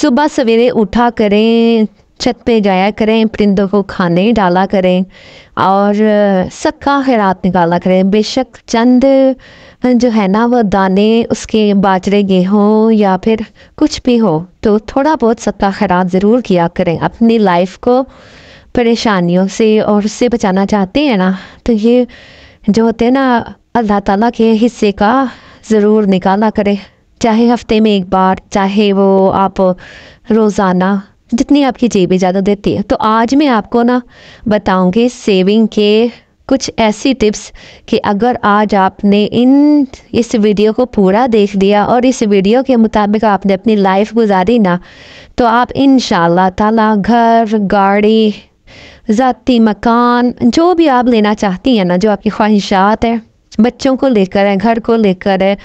सुबह सवेरे उठा करें छत पे जाया करें परिंदों को खाने डाला करें और सक्का खैरात निकाला करें बेशक चंद जो है ना वो दाने उसके बाजरे गेहूँ या फिर कुछ भी हो तो थोड़ा बहुत सक्का खैरात ज़रूर किया करें अपनी लाइफ को परेशानियों से और उससे बचाना चाहते हैं ना तो ये जो होते हैं ना अल्लाह ताला के हिस्से का ज़रूर निकाला करें चाहे हफ्ते में एक बार चाहे वो आप रोज़ाना जितनी आपकी जेब इजाज़त देती है तो आज मैं आपको ना बताऊंगी सेविंग के कुछ ऐसी टिप्स कि अगर आज आपने इन इस वीडियो को पूरा देख दिया और इस वीडियो के मुताबिक आपने अपनी लाइफ गुजारी ना तो आप इन ताला घर गाड़ी ज़ाती मकान जो भी आप लेना चाहती हैं ना जो आपकी ख्वाहिशात है बच्चों को लेकर है घर को लेकर है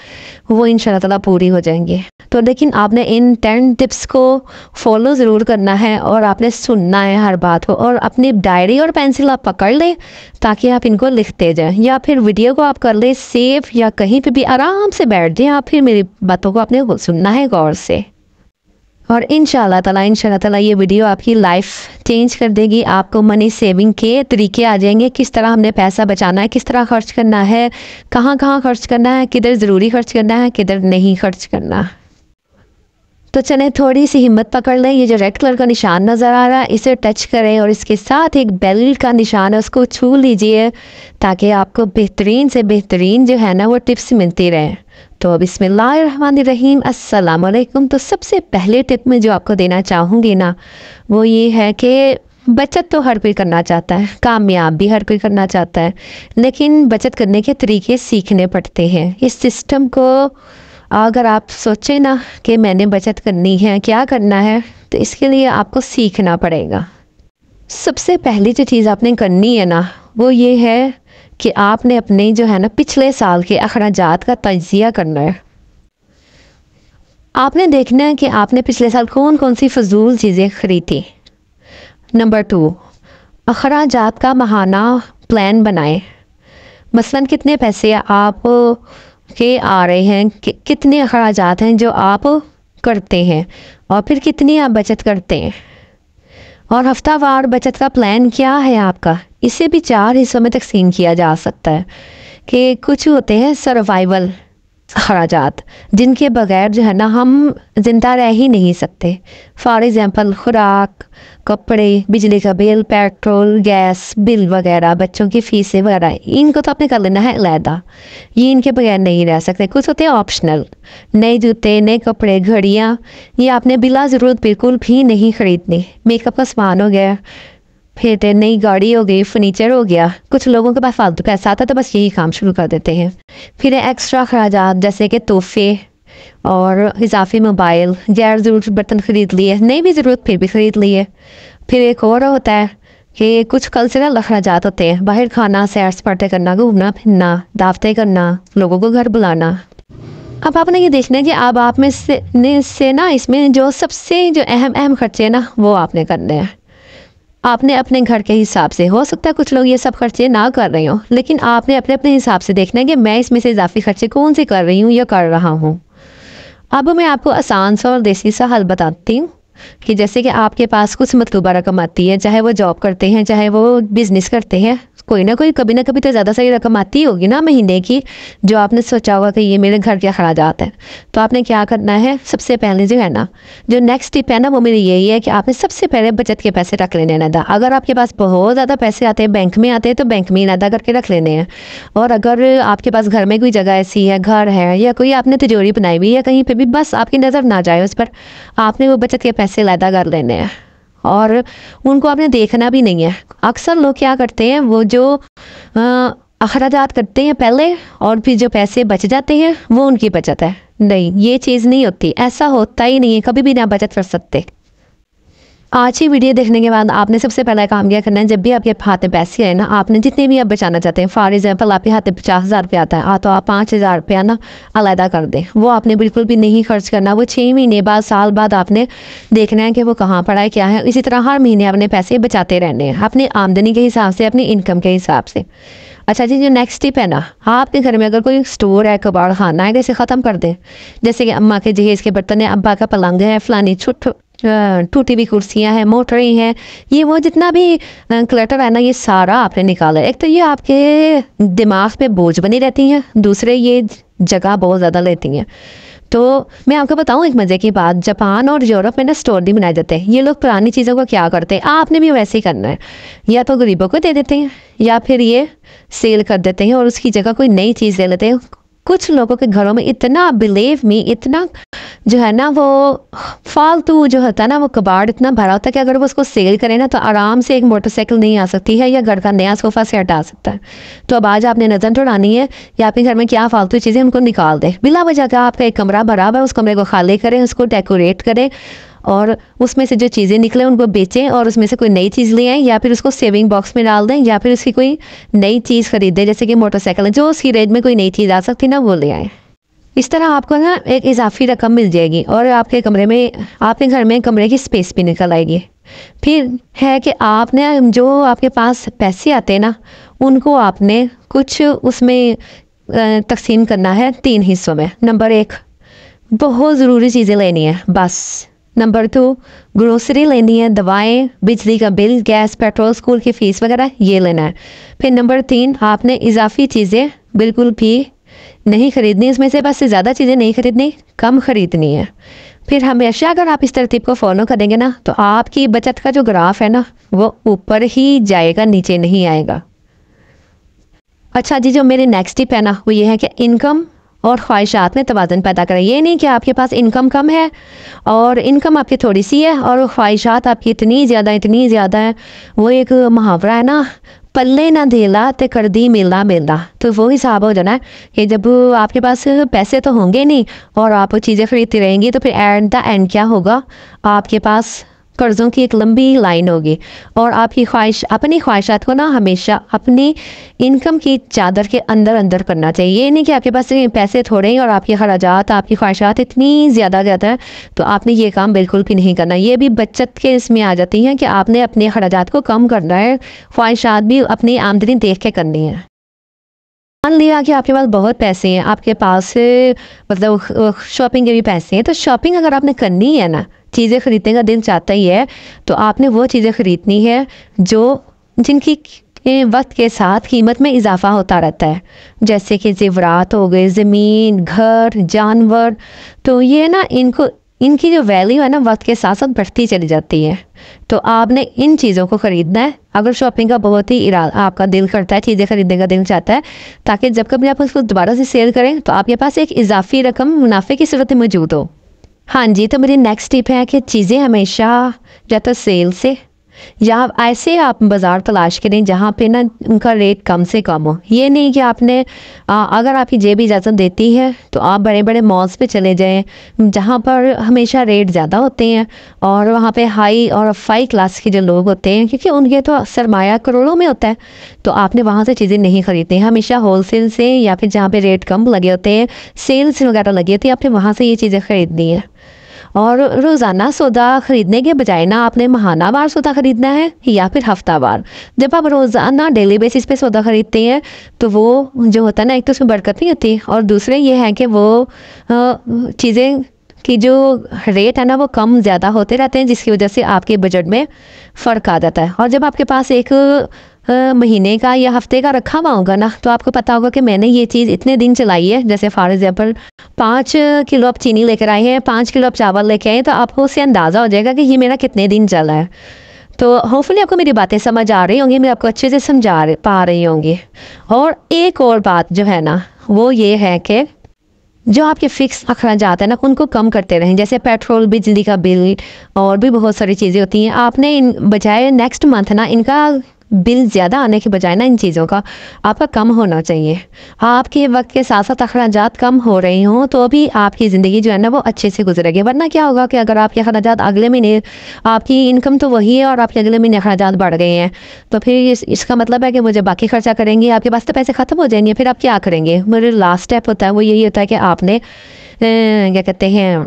वो इन तला पूरी हो जाएंगे तो लेकिन आपने इन टेन टिप्स को फॉलो ज़रूर करना है और आपने सुनना है हर बात को और अपनी डायरी और पेंसिल आप पकड़ लें ताकि आप इनको लिखते जाएं या फिर वीडियो को आप कर लें सेफ या कहीं पे भी आराम से बैठ जाएँ आप फिर मेरी बातों को आपने सुनना है गौर से और इन तला इन तला ये वीडियो आपकी लाइफ चेंज कर देगी आपको मनी सेविंग के तरीके आ जाएंगे किस तरह हमने पैसा बचाना है किस तरह खर्च करना है कहाँ कहाँ खर्च करना है किधर ज़रूरी खर्च करना है किधर नहीं खर्च करना तो चले थोड़ी सी हिम्मत पकड़ लें ये जो रेड कलर का निशान नज़र आ रहा है इसे टच करें और इसके साथ एक बेल्ट का निशान है उसको छू लीजिए ताकि आपको बेहतरीन से बेहतरीन जो है ना वो टिप्स मिलती रहे तो अब इसमें अस्सलाम वालेकुम तो सबसे पहले टिप में जो आपको देना चाहूँगी ना वो ये है कि बचत तो हर कोई करना चाहता है कामयाब भी हर कोई करना चाहता है लेकिन बचत करने के तरीके सीखने पड़ते हैं इस सिस्टम को अगर आप सोचें ना कि मैंने बचत करनी है क्या करना है तो इसके लिए आपको सीखना पड़ेगा सबसे पहली जो चीज़ आपने करनी है ना वो ये है कि आपने अपने जो है ना पिछले साल के अखराज का तजिया करना है आपने देखना है कि आपने पिछले साल कौन कौन सी फजूल चीज़ें खरीदी नंबर टू अखराज का महाना प्लान बनाएं मसलन कितने पैसे आप के आ रहे हैं कि, कितने अखराज हैं जो आप करते हैं और फिर कितनी आप बचत करते हैं और हफ्तावार बचत का प्लान क्या है आपका इसे भी चार हिस्सों में तकसीम किया जा सकता है कि कुछ होते हैं सर्वाइवल अखराज जिनके बगैर जो है ना हम ज़िंदा रह ही नहीं सकते फॉर एग्ज़ाम्पल खुराक कपड़े बिजली का बिल पेट्रोल गैस बिल वगैरह बच्चों की फीसें वगैरह इनको तो आपने कर लेना है अलहदा ये इनके बगैर नहीं रह सकते कुछ होते हैं ऑप्शनल नए जूते नए कपड़े घड़ियाँ ये आपने बिला ज़रूरत बिल्कुल भी नहीं ख़रीदनी मेकअप का सामान हो गया फिर तो नई गाड़ी हो गई फर्नीचर हो गया कुछ लोगों के पास फालतू पैसा आता है तो बस यही काम शुरू कर देते हैं फिर एक्स्ट्रा खराजात जैसे कि तोहफे और इजाफी मोबाइल गैर ज़रूरत बर्तन ख़रीद लिए नहीं भी ज़रूरत फिर भी ख़रीद लिए फिर एक और होता है कि कुछ कल्चरल अखराज होते हैं बाहर खाना सैर सपाटे करना घूमना फिरना दावते करना लोगों को घर बुलाना अब आपने ये देखना है कि अब आप में से ने से ना इसमें जो सबसे जो अहम अहम खर्चे ना वो आपने करने हैं आपने अपने घर के हिसाब से हो सकता है कुछ लोग ये सब खर्चे ना कर रहे हो लेकिन आपने अपने अपने हिसाब से देखना है कि मैं इसमें से इजाफी खर्चे कौन से कर रही हूँ या कर रहा हूँ अब मैं आपको आसान सा और देसी सा हल बताती हूँ कि जैसे कि आपके पास कुछ मतलूबा रकम आती है चाहे वो जॉब करते हैं चाहे वो बिज़नेस करते हैं कोई ना कोई कभी ना कभी तो ज़्यादा सारी रकम आती होगी ना महीने की जो आपने सोचा होगा कि ये मेरे घर के अखराज हैं तो आपने क्या करना है सबसे पहले जो है ना जो नेक्स्ट टिप है ना वो मेरी यही है कि आपने सबसे पहले बचत के पैसे रख लेने ना अगर आपके पास बहुत ज़्यादा पैसे आते हैं बैंक में आते हैं तो बैंक में ही अदा करके रख लेने हैं और अगर आपके पास घर में कोई जगह ऐसी है घर है या कोई आपने तिजोरी बनाई हुई है कहीं पर भी बस आपकी नज़र ना जाए उस पर आपने वो बचत के पैसे लादा कर लेने हैं और उनको आपने देखना भी नहीं है अक्सर लोग क्या करते हैं वो जो अखराज करते हैं पहले और फिर जो पैसे बच जाते हैं वो उनकी बचत है नहीं ये चीज़ नहीं होती ऐसा होता ही नहीं है कभी भी ना बचत कर सकते आज ही वीडियो देखने के बाद आपने सबसे पहला काम क्या करना है जब भी आपके हाथ में पैसे आए ना आपने जितने भी आप बचाना चाहते हैं फॉर एग्जाम्पल आपके हाथ में पचास हज़ार रुपया आता है आ हाँ, तो आप पाँच हज़ार रुपया ना अलहदा कर दें वो आपने बिल्कुल भी नहीं खर्च करना वो छः महीने बाद साल बाद आपने देखना है कि वो कहाँ पड़ा है क्या है इसी तरह हर महीने अपने पैसे बचाते रहने हैं अपनी आमदनी के हिसाब से अपनी इनकम के हिसाब से अच्छा जी जो नेक्स्ट टिप है ना आपके घर में अगर कोई स्टोर है कबाड़ खाना है तो इसे ख़त्म कर दें जैसे कि अम्मा के जहेज़ के बर्तन है अब्बा का पलंग है फ़लानी छुट टूटी हुई कुर्सियाँ हैं मोटरें हैं ये वो जितना भी क्लटर है ना ये सारा आपने निकाला है एक तो ये आपके दिमाग पे बोझ बनी रहती हैं दूसरे ये जगह बहुत ज़्यादा लेती हैं तो मैं आपको बताऊं एक मज़े की बात जापान और यूरोप में ना स्टोर भी बनाए जाते हैं ये लोग पुरानी चीज़ों को क्या करते हैं आपने भी वैसे ही करना है या तो गरीबों को दे देते हैं या फिर ये सेल कर देते हैं और उसकी जगह कोई नई चीज़ दे लेते हैं कुछ लोगों के घरों में इतना बिलीव में इतना जो है ना वो फालतू जो होता है ना वो कबाड़ इतना भरा होता है कि अगर वो उसको सेल करें ना तो आराम से एक मोटरसाइकिल नहीं आ सकती है या घर का नया सोफ़ा से हटा सकता है तो अब आज आपने नज़र दौड़ानी है या आपके घर में क्या फालतू चीज़ें उनको निकाल दें बिला वजह का आपका एक कमरा है उस कमरे को खाली करें उसको डेकोरेट करें और उसमें से जो चीज़ें निकलें उनको बेचें और उसमें से कोई नई चीज़ ले आएँ या फिर उसको सेविंग बॉक्स में डाल दें या फिर उसकी कोई नई चीज़ खरीदें जैसे कि मोटरसाइकिल जो उसकी रेंज में कोई नई चीज़ आ सकती ना वो ले आएँ इस तरह आपको ना एक इजाफी रकम मिल जाएगी और आपके कमरे में आपके घर में कमरे की स्पेस भी निकल आएगी फिर है कि आपने जो आपके पास पैसे आते हैं ना उनको आपने कुछ उसमें तकसीम करना है तीन हिस्सों में नंबर एक बहुत ज़रूरी चीज़ें लेनी है बस नंबर टू ग्रोसरी लेनी है दवाएं बिजली का बिल गैस पेट्रोल स्कूल की फ़ीस वगैरह ये लेना है फिर नंबर तीन आपने इजाफी चीज़ें बिल्कुल भी नहीं ख़रीदनी इसमें से बस ज़्यादा चीज़ें नहीं ख़रीदनी कम ख़रीदनी है फिर हमेशा अगर आप इस तरतीब को फॉलो करेंगे ना तो आपकी बचत का जो ग्राफ है ना वो ऊपर ही जाएगा नीचे नहीं आएगा अच्छा जी जो मेरी नेक्स्ट टिप है ना वो ये है कि इनकम और ख्वाहिशात में तोज़न पैदा करें ये नहीं कि आपके पास इनकम कम है और इनकम आपकी थोड़ी सी है और ख्वाहिशात आपकी इतनी ज़्यादा इतनी ज़्यादा है वो एक मुहावरा है ना पल्ले ना देला तो कर दी मिलना मिलना तो वो हिसाब हो जाना है कि जब आपके पास पैसे तो होंगे नहीं और आप चीज़ें खरीदती रहेंगी तो फिर एंड द एंड क्या होगा आपके पास कर्ज़ों की एक लंबी लाइन होगी और आपकी ख्वाहिश अपनी ख्वाहिशात को ना हमेशा अपनी इनकम की चादर के अंदर अंदर करना चाहिए ये नहीं कि आपके पास पैसे थोड़े हैं और आपके खराजात आपकी ख्वाहिशात इतनी ज़्यादा ज़्यादा है तो आपने ये काम बिल्कुल भी नहीं करना ये भी बचत के इसमें आ जाती हैं कि आपने अपने खराजात को कम करना है ख्वाहिशात भी अपनी आमदनी देख के करनी है मान लिया कि आपके पास बहुत पैसे हैं आपके पास मतलब शॉपिंग के भी पैसे हैं तो शॉपिंग अगर आपने करनी है ना चीज़ें ख़रीदने का दिन चाहता ही है तो आपने वो चीज़ें ख़रीदनी है जो जिनकी वक्त के साथ कीमत में इजाफा होता रहता है जैसे कि जेवरात हो गए ज़मीन घर जानवर तो ये ना इनको इनकी जो वैल्यू है ना वक्त के साथ साथ बढ़ती चली जाती है तो आपने इन चीज़ों को ख़रीदना है अगर शॉपिंग का बहुत ही इरादा आपका दिल करता है चीज़ें खरीदने का दिल चाहता है ताकि जब कभी आप उसको दोबारा से सेल करें तो आपके पास एक इजाफी रकम मुनाफे की सूरत में मौजूद हो हाँ जी तो मेरी नेक्स्ट टिप है कि चीज़ें हमेशा या तो सेल से या ऐसे आप बाज़ार तलाश करें जहाँ पे ना उनका रेट कम से कम हो ये नहीं कि आपने आ, अगर आपकी जेब इजाज़त देती है तो आप बड़े बड़े मॉल्स पे चले जाएं जहाँ पर हमेशा रेट ज़्यादा होते हैं और वहाँ पे हाई और फाई क्लास के जो लोग होते हैं क्योंकि उनके तो सरमाया करोड़ों में होता है तो आपने वहाँ से चीज़ें नहीं ख़रीदनी हमेशा होल सेल से या फिर जहाँ पर रेट कम लगे होते हैं सेल्स वगैरह लगे होते हैं आपने वहाँ से ये चीज़ें ख़रीदनी है और रोज़ाना सौदा ख़रीदने के बजाय ना आपने महानावार सौदा ख़रीदना है या फिर हफ्तावार जब आप रोज़ाना डेली बेसिस पे सौदा ख़रीदते हैं तो वो जो होता है ना एक तो उसमें बरकत नहीं होती और दूसरे ये है कि वो चीज़ें कि जो रेट है ना वो कम ज़्यादा होते रहते हैं जिसकी वजह से आपके बजट में फ़र्क आ जाता है और जब आपके पास एक महीने का या हफ्ते का रखा हुआ होगा ना तो आपको पता होगा कि मैंने ये चीज़ इतने दिन चलाई है जैसे फॉर एग्ज़ाम्पल पाँच किलो आप चीनी लेकर आए हैं पाँच किलो आप चावल लेके आए तो आपको उससे अंदाज़ा हो जाएगा कि ये मेरा कितने दिन चला है तो होपफुली आपको मेरी बातें समझ आ रही होंगी मैं आपको अच्छे से समझा पा रही होंगी और एक और बात जो है ना वो ये है कि जो आपके फिक्स अखराज है ना उनको कम करते रहें जैसे पेट्रोल बिजली का बिल और भी बहुत सारी चीज़ें होती हैं आपने इन बजाय नेक्स्ट मंथ ना इनका बिल ज़्यादा आने के बजाय ना इन चीज़ों का आपका कम होना चाहिए आपके वक्त के साथ साथ अखराज कम हो रहे हों तो भी आपकी ज़िंदगी जो है ना वो अच्छे से गुजरेगी वरना क्या होगा कि अगर आपके अखराज अगले महीने आपकी इनकम तो वही है और आपके अगले महीने अखराज बढ़ गए हैं तो फिर इस, इसका मतलब है कि मुझे बाकी खर्चा करेंगे आपके पास तो पैसे ख़त्म हो जाएंगे फिर आप क्या करेंगे मेरे लास्ट स्टेप होता है वो यही होता है कि आपने क्या कहते हैं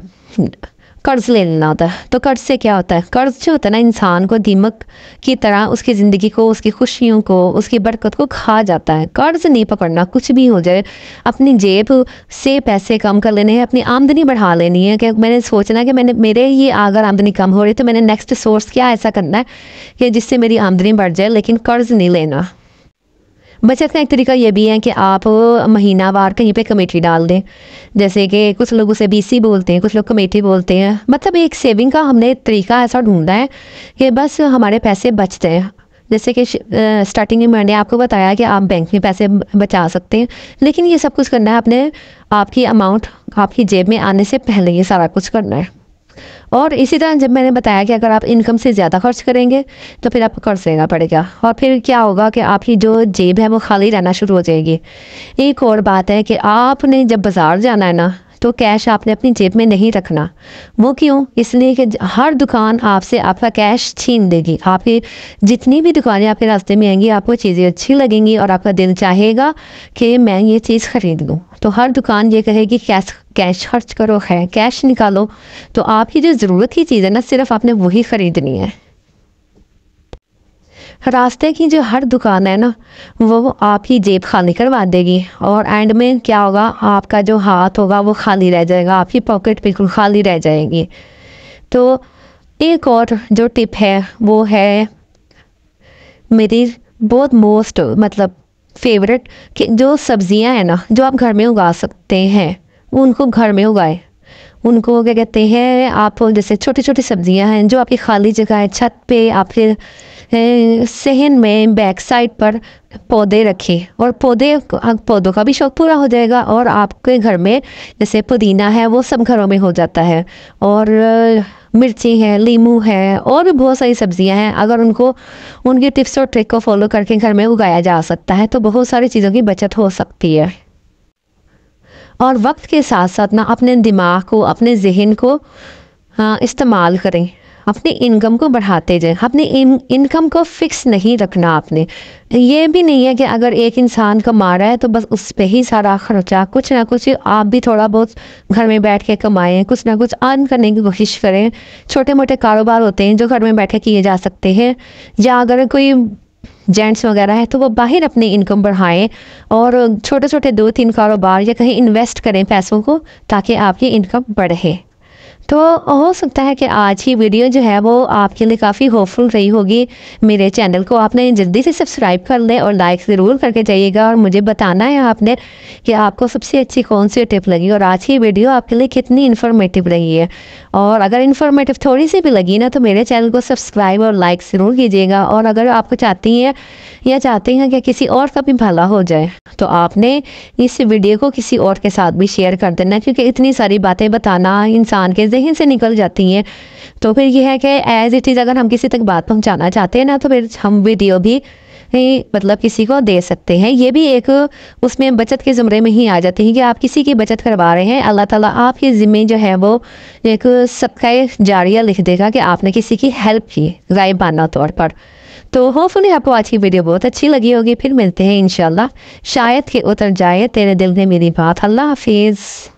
कर्ज़ ले लेना होता है तो कर्ज़ से क्या होता है कर्ज़ जो होता है ना इंसान को दीमक की तरह उसकी ज़िंदगी को उसकी खुशियों को उसकी बरकत को खा जाता है कर्ज़ नहीं पकड़ना कुछ भी हो जाए अपनी जेब से पैसे कम कर लेने हैं अपनी आमदनी बढ़ा लेनी है कि मैंने सोचना कि मैंने मेरे ये अगर आमदनी कम हो रही तो मैंने नेक्स्ट सोर्स क्या ऐसा करना है कि जिससे मेरी आमदनी बढ़ जाए लेकिन कर्ज़ नहीं लेना बचत का एक तरीका यह भी है कि आप महीनावार कहीं पे कमेटी डाल दें जैसे कि कुछ लोग उसे बीसी बोलते हैं कुछ लोग कमेटी बोलते हैं मतलब एक सेविंग का हमने तरीका ऐसा ढूंढा है कि बस हमारे पैसे बचते हैं जैसे कि स्टार्टिंग में मैंने आपको बताया कि आप बैंक में पैसे बचा सकते हैं लेकिन ये सब कुछ करना है अपने आपकी अमाउंट आपकी जेब में आने से पहले ये सारा कुछ करना है और इसी तरह जब मैंने बताया कि अगर आप इनकम से ज़्यादा खर्च करेंगे तो फिर आपको कर्ज लेना पड़ेगा और फिर क्या होगा कि आपकी जो जेब है वो खाली रहना शुरू हो जाएगी एक और बात है कि आपने जब बाज़ार जाना है ना तो कैश आपने अपनी जेब में नहीं रखना वो क्यों इसलिए कि हर दुकान आपसे आपका कैश छीन देगी आपकी जितनी भी दुकानें आपके रास्ते में आएंगी आपको चीज़ें अच्छी लगेंगी और आपका दिल चाहेगा कि मैं ये चीज़ ख़रीद लूँ तो हर दुकान ये कहेगी कैश कैश खर्च करो है कैश निकालो तो आपकी जो ज़रूरत की चीज़ है ना सिर्फ आपने वही ख़रीदनी है रास्ते की जो हर दुकान है ना वो आपकी जेब खाली करवा देगी और एंड में क्या होगा आपका जो हाथ होगा वो खाली रह जाएगा आपकी पॉकेट बिल्कुल खाली रह जाएगी तो एक और जो टिप है वो है मेरी बहुत मोस्ट मतलब फेवरेट कि जो सब्ज़ियां हैं ना जो आप घर में उगा सकते हैं उनको घर में उगाएं उनको क्या कहते हैं आप जैसे छोटी छोटी सब्जियां हैं जो आपकी खाली जगह है छत पे आपके सहन में बैक साइड पर पौधे रखें और पौधे पौधों का भी शौक पूरा हो जाएगा और आपके घर में जैसे पुदीना है वो सब घरों में हो जाता है और मिर्ची है लीमू है और भी बहुत सारी सब्जियां हैं अगर उनको उनकी टिप्स और ट्रिक को फॉलो करके घर में उगाया जा सकता है तो बहुत सारी चीज़ों की बचत हो सकती है और वक्त के साथ साथ ना अपने दिमाग को अपने जहन को इस्तेमाल करें अपनी इनकम को बढ़ाते जाएं अपनी इन इनकम को फिक्स नहीं रखना आपने ये भी नहीं है कि अगर एक इंसान कमा रहा है तो बस उस पर ही सारा खर्चा कुछ ना कुछ आप भी थोड़ा बहुत घर में बैठ के कमाएं कुछ ना कुछ अर्न करने की कोशिश करें छोटे मोटे कारोबार होते हैं जो घर में बैठ के किए जा सकते हैं या अगर कोई जेंट्स वगैरह है तो वो बाहर अपनी इनकम बढ़ाएं और छोटे छोटे दो तीन कारोबार या कहीं इन्वेस्ट करें पैसों को ताकि आपकी इनकम बढ़े तो हो सकता है कि आज की वीडियो जो है वो आपके लिए काफ़ी होपफुल रही होगी मेरे चैनल को आपने जल्दी से सब्सक्राइब कर लें और लाइक ज़रूर करके जाइएगा और मुझे बताना है आपने कि आपको सबसे अच्छी कौन सी टिप लगी और आज की वीडियो आपके लिए कितनी इन्फॉर्मेटिव रही है और अगर इन्फॉर्मेटिव थोड़ी सी भी लगी ना तो मेरे चैनल को सब्सक्राइब और लाइक ज़रूर कीजिएगा और अगर आपको चाहती हैं या चाहते हैं कि किसी और का भी भला हो जाए तो आपने इस वीडियो को किसी और के साथ भी शेयर कर देना क्योंकि इतनी सारी बातें बताना इंसान के जहन से निकल जाती हैं तो फिर यह है कि एज़ इट इज़ अगर हम किसी तक बात पहुंचाना चाहते हैं ना तो फिर हम वीडियो भी मतलब किसी को दे सकते हैं ये भी एक उसमें बचत के ज़ुमरे में ही आ जाती है कि आप किसी की बचत करवा रहे हैं अल्लाह ताला आपके ज़िम्मे जो है वो एक सबका जारिया लिख देगा कि आपने किसी की हेल्प की गायबाना तौर पर तो होपफुली आपको आज की वीडियो बहुत अच्छी लगी होगी फिर मिलते हैं इन शायद के उतर जाए तेरे दिल ने मेरी बात अल्लाह हाफिज़